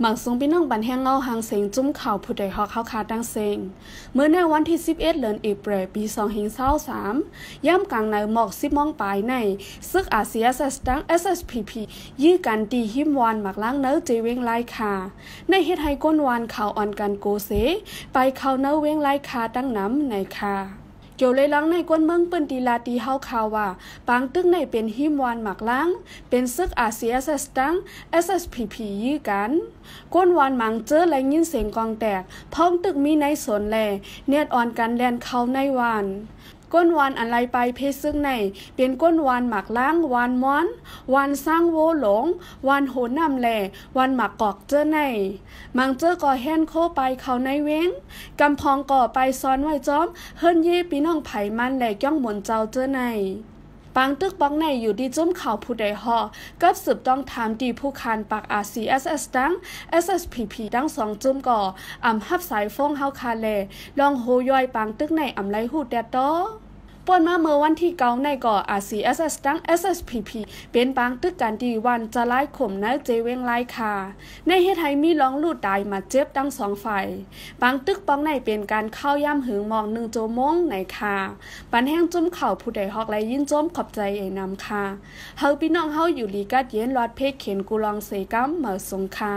หมักซุงพี่น้องบันแห้งเงาหางเสียงจุ้มข่าวผู้ใดฮอกเข้าคาตั้งเสียงเมื่อในวันที่ 11เดือนเอเปรปี2523ย่ำกลางในหมอกซิมองปลายในซึกอาเซียสตั้ง SSPP ยื้อกันตีหิมวานหมักล้างเนื้อเจเวงไลคา ในเฮตดให้ก้นวานข่าวอ่อนกันโกเซ ไปเข่าเนื้อเวงไลคาตั้งน้ำในคาเกี่ยวเลยลังในกวนเมืองปืนตีลาตีเฮาข่าวว่า ปางตึกในเป็นหิมวานหมักล้างเป็นซึกอาเซียสตังเเออสสพีพียีกัน ก้นวานหมังเจอและยินเสียงกองแตกพ้องตึกมีในสนแล เนียดอ่อนกันแดนเขาในวานก้นวานอะไรไปเพศซึ่งในเป็นก้นวานหมักล้างวานม้อนวานสร้างโวหลง วานโหนนำแหล่วานหมักกอกเจอในมังเจ้อก่อแห่นโคไปเขาในเว้งกำพองก่อไปซ้อนไว้จอมเฮิรนเย่ปีน้องไผ่มันแหล่ก้องหมนเจ้าเจอในปางตึกป้องในอยู่ดีจุ้มเขาผู้ใดหอกับสืบต้องถามดีผู้คานปากอาซี r c s สดัง SSPP ดังสองจุ้มก่ออ่ำหับสายฟงเฮาคาเลลองโฮย่อยปางตึกในอ่ำไรหูแดดตอป่วนมาเมื่อวันที่เก้าในก่อาซีเอสเอสตั้งเเออสสพีพีเป็นปางตึกการดีวันจะไล่ข่มนายเจเวงไล่คาในเฮตไใหมีร้องลูดตายมาเจ็บดังสองฝ่ายปางตึกป้องในเป็นการเข้าย่ำหึงมองหนึ่งโจมงในคาปันแห้งจุ้มเข่าผู้ใดฮอกไลยินจมขอบใจเอนำคาเฮาพี่น้องเฮาอยู่ลีกัดเย็นรอดเพชเข็นกูลองเสกัมเหมาสงคา